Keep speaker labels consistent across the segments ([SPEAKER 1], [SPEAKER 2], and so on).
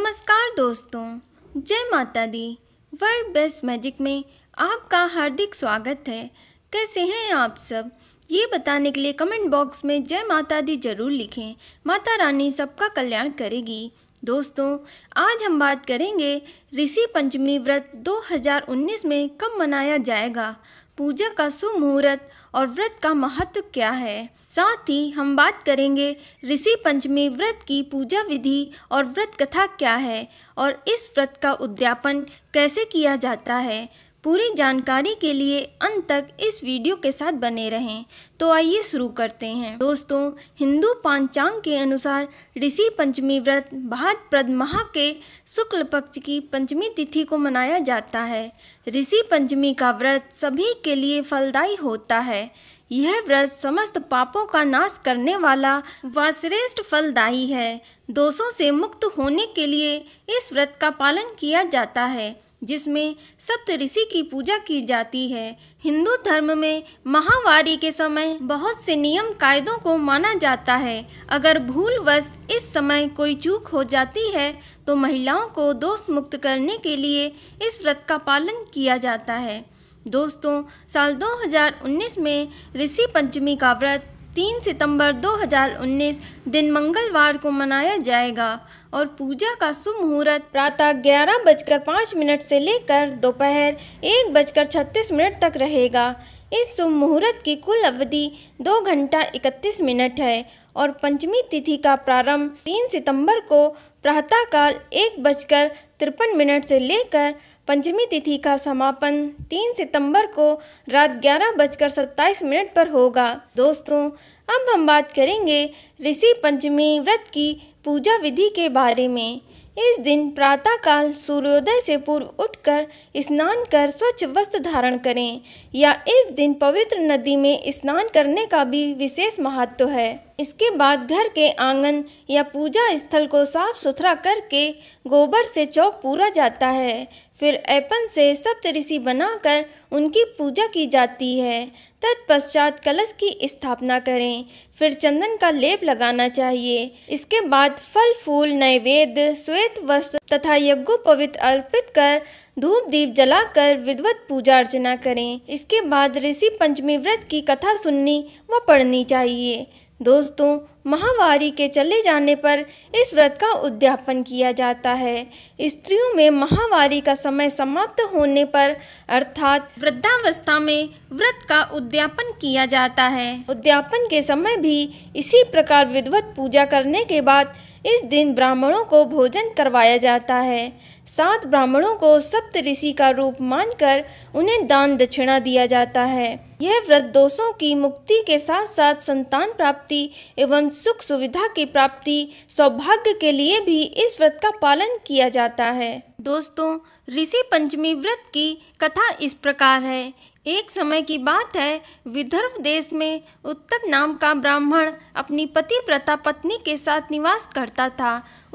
[SPEAKER 1] नमस्कार दोस्तों जय माता दी वर्ल्ड बेस्ट मैजिक में आपका हार्दिक स्वागत है कैसे हैं आप सब ये बताने के लिए कमेंट बॉक्स में जय माता दी जरूर लिखें माता रानी सबका कल्याण करेगी दोस्तों आज हम बात करेंगे ऋषि पंचमी व्रत 2019 में कब मनाया जाएगा पूजा का शुभ मुहूर्त और व्रत का महत्व क्या है साथ ही हम बात करेंगे ऋषि पंचमी व्रत की पूजा विधि और व्रत कथा क्या है और इस व्रत का उद्यापन कैसे किया जाता है पूरी जानकारी के लिए अंत तक इस वीडियो के साथ बने रहें तो आइए शुरू करते हैं दोस्तों हिंदू पांचांग के अनुसार ऋषि पंचमी व्रत भाद्रपद माह के शुक्ल पक्ष की पंचमी तिथि को मनाया जाता है ऋषि पंचमी का व्रत सभी के लिए फलदायी होता है यह व्रत समस्त पापों का नाश करने वाला व श्रेष्ठ फलदायी है दोषों से मुक्त होने के लिए इस व्रत का पालन किया जाता है जिसमें सप्तऋषि की पूजा की जाती है हिंदू धर्म में महावारी के समय बहुत से नियम कायदों को माना जाता है अगर भूलवश इस समय कोई चूक हो जाती है तो महिलाओं को दोष मुक्त करने के लिए इस व्रत का पालन किया जाता है दोस्तों साल 2019 में ऋषि पंचमी का व्रत तीन सितंबर 2019 दिन मंगलवार को मनाया जाएगा और पूजा का शुभ मुहूर्त प्रातः ग्यारह बजकर पाँच मिनट से लेकर दोपहर एक बजकर छत्तीस मिनट तक रहेगा इस शुभ मुहूर्त की कुल अवधि दो घंटा इकतीस मिनट है और पंचमी तिथि का प्रारंभ तीन सितंबर को प्रातःकाल एक बजकर तिरपन मिनट से लेकर पंचमी तिथि का समापन 3 सितंबर को रात ग्यारह बजकर सत्ताईस मिनट पर होगा दोस्तों अब हम बात करेंगे ऋषि पंचमी व्रत की पूजा विधि के बारे में इस दिन प्रातःकाल सूर्योदय से पूर्व उठकर स्नान कर स्वच्छ वस्त्र धारण करें या इस दिन पवित्र नदी में स्नान करने का भी विशेष महत्व है इसके बाद घर के आंगन या पूजा स्थल को साफ सुथरा करके गोबर से चौक पूरा जाता है फिर ऐपन से सप्तऋषि बनाकर उनकी पूजा की जाती है तत्पश्चात कलश की स्थापना करें फिर चंदन का लेप लगाना चाहिए इसके बाद फल फूल नैवेद्य श्वेत वस्त्र तथा पवित्र अर्पित कर धूप दीप जलाकर विधवत पूजा अर्चना करें इसके बाद ऋषि पंचमी व्रत की कथा सुननी व पढ़नी चाहिए दोस्तों महावारी के चले जाने पर इस व्रत का उद्यापन किया जाता है स्त्रियों में महावारी का समय समाप्त होने पर अर्थात वृद्धावस्था में व्रत का उद्यापन किया जाता है उद्यापन के समय भी इसी प्रकार विधवत पूजा करने के बाद इस दिन ब्राह्मणों को भोजन करवाया जाता है सात ब्राह्मणों को सप्त ऋषि का रूप मानकर उन्हें दान दक्षिणा दिया जाता है यह व्रत दोषों की मुक्ति के साथ साथ संतान प्राप्ति एवं सुख सुविधा की प्राप्ति सौभाग्य के लिए भी इस व्रत का पालन किया जाता है दोस्तों ऋषि पंचमी व्रत की कथा इस प्रकार है एक समय की बात है विदर्भ देश में उत्तक नाम का ब्राह्मण अपनी पति पतिव्रता पत्नी के साथ निवास करता था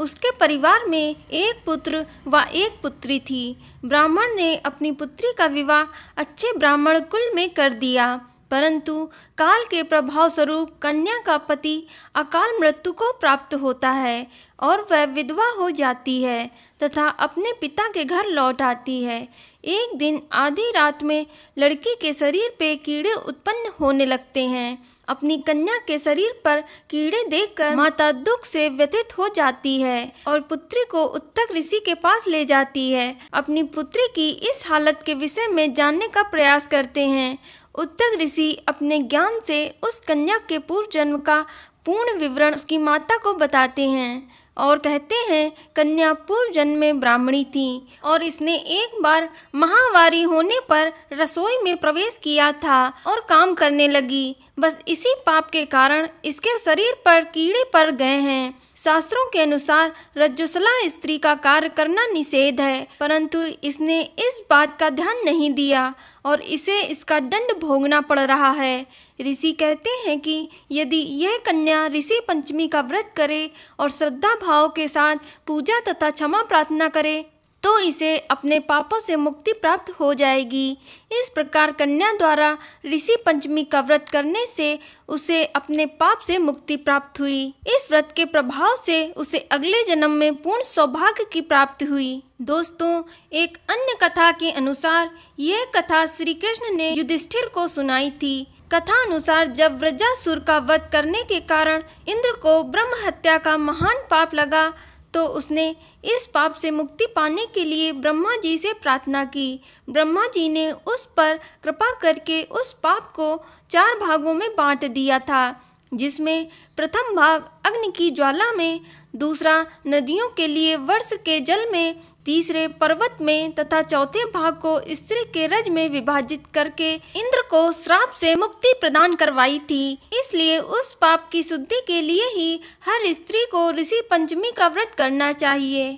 [SPEAKER 1] उसके परिवार में एक पुत्र व एक पुत्री थी ब्राह्मण ने अपनी पुत्री का विवाह अच्छे ब्राह्मण कुल में कर दिया परंतु काल के प्रभाव स्वरूप कन्या का पति अकाल मृत्यु को प्राप्त होता है और वह विधवा हो जाती है तथा अपने पिता के घर लौट आती है एक दिन आधी रात में लड़की के शरीर पे कीड़े उत्पन्न होने लगते हैं अपनी कन्या के शरीर पर कीड़े देखकर माता दुख से व्यथित हो जाती है और पुत्री को उत्तक ऋषि के पास ले जाती है अपनी पुत्री की इस हालत के विषय में जानने का प्रयास करते हैं उत्तक ऋषि अपने ज्ञान से उस कन्या के पूर्व जन्म का पूर्ण विवरण उसकी माता को बताते हैं और कहते हैं कन्या पूर्व जन्म में ब्राह्मणी थी और इसने एक बार महावारी होने पर रसोई में प्रवेश किया था और काम करने लगी बस इसी पाप के कारण इसके शरीर पर कीड़े पड़ गए हैं शास्त्रों के अनुसार रज्जुसला स्त्री का कार्य करना निषेध है परंतु इसने इस बात का ध्यान नहीं दिया और इसे इसका दंड भोगना पड़ रहा है ऋषि कहते हैं कि यदि यह कन्या ऋषि पंचमी का व्रत करे और श्रद्धा भाव के साथ पूजा तथा क्षमा प्रार्थना करे तो इसे अपने पापों से मुक्ति प्राप्त हो जाएगी इस प्रकार कन्या द्वारा ऋषि पंचमी का व्रत करने से उसे अपने पाप से मुक्ति प्राप्त हुई इस व्रत के प्रभाव से उसे अगले जन्म में पूर्ण सौभाग्य की प्राप्ति हुई दोस्तों एक अन्य कथा के अनुसार यह कथा श्री कृष्ण ने युधिष्ठिर को सुनाई थी कथा अनुसार जब व्रजासुर का वध करने के कारण इंद्र को ब्रह्म हत्या का महान पाप लगा तो उसने इस पाप से मुक्ति पाने के लिए ब्रह्मा जी से प्रार्थना की ब्रह्मा जी ने उस पर कृपा करके उस पाप को चार भागों में बांट दिया था जिसमें प्रथम भाग अग्नि की ज्वाला में दूसरा नदियों के लिए वर्ष के जल में तीसरे पर्वत में तथा चौथे भाग को स्त्री के रज में विभाजित करके इंद्र को श्राप से मुक्ति प्रदान करवाई थी इसलिए उस पाप की शुद्धि के लिए ही हर स्त्री को ऋषि पंचमी का व्रत करना चाहिए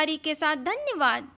[SPEAKER 1] जानकारी के साथ धन्यवाद